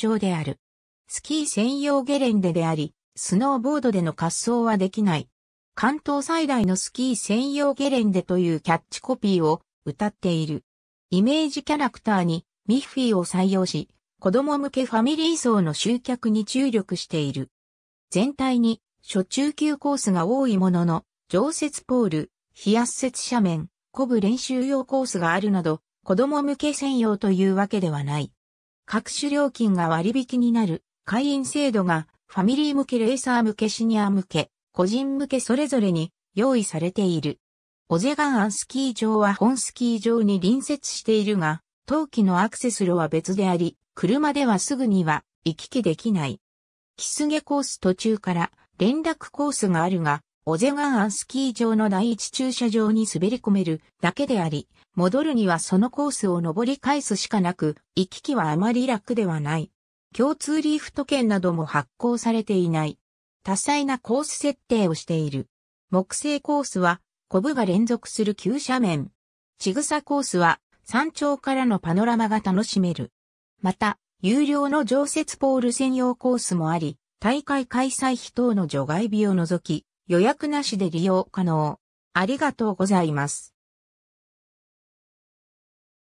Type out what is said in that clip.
長である。スキー専用ゲレンデであり、スノーボードでの滑走はできない。関東最大のスキー専用ゲレンデというキャッチコピーを歌っている。イメージキャラクターにミッフィーを採用し、子供向けファミリー層の集客に注力している。全体に初中級コースが多いものの、常設ポール、非圧雪斜面、こぶ練習用コースがあるなど、子供向け専用というわけではない。各種料金が割引になる会員制度がファミリー向けレーサー向けシニア向け、個人向けそれぞれに用意されている。オゼガンアンスキー場は本スキー場に隣接しているが、冬季のアクセス路は別であり、車ではすぐには行き来できない。キスゲコース途中から連絡コースがあるが、オゼガンアンスキー場の第一駐車場に滑り込めるだけであり、戻るにはそのコースを登り返すしかなく、行き来はあまり楽ではない。共通リーフト券なども発行されていない。多彩なコース設定をしている。木製コースは、コブが連続する急斜面。ちぐさコースは、山頂からのパノラマが楽しめる。また、有料の常設ポール専用コースもあり、大会開催費等の除外日を除き、予約なしで利用可能。ありがとうございます。